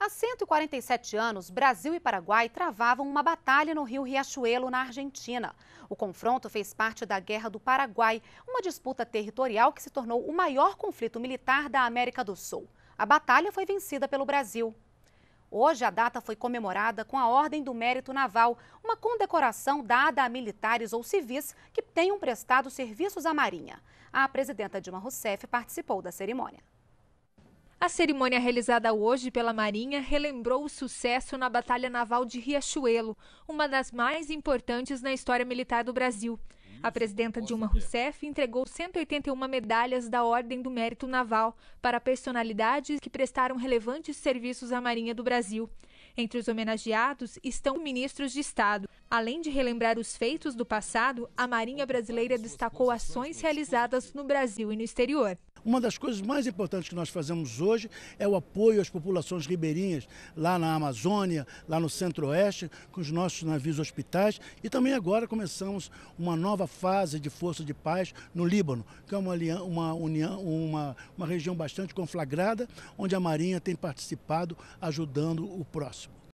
Há 147 anos, Brasil e Paraguai travavam uma batalha no rio Riachuelo, na Argentina. O confronto fez parte da Guerra do Paraguai, uma disputa territorial que se tornou o maior conflito militar da América do Sul. A batalha foi vencida pelo Brasil. Hoje, a data foi comemorada com a Ordem do Mérito Naval, uma condecoração dada a militares ou civis que tenham prestado serviços à Marinha. A presidenta Dilma Rousseff participou da cerimônia. A cerimônia realizada hoje pela Marinha relembrou o sucesso na Batalha Naval de Riachuelo, uma das mais importantes na história militar do Brasil. A presidenta Dilma Rousseff entregou 181 medalhas da Ordem do Mérito Naval para personalidades que prestaram relevantes serviços à Marinha do Brasil. Entre os homenageados estão ministros de Estado. Além de relembrar os feitos do passado, a Marinha Brasileira destacou ações realizadas no Brasil e no exterior. Uma das coisas mais importantes que nós fazemos hoje é o apoio às populações ribeirinhas, lá na Amazônia, lá no Centro-Oeste, com os nossos navios hospitais. E também agora começamos uma nova fase de força de paz no Líbano, que é uma, uma, união, uma, uma região bastante conflagrada, onde a Marinha tem participado ajudando o próximo.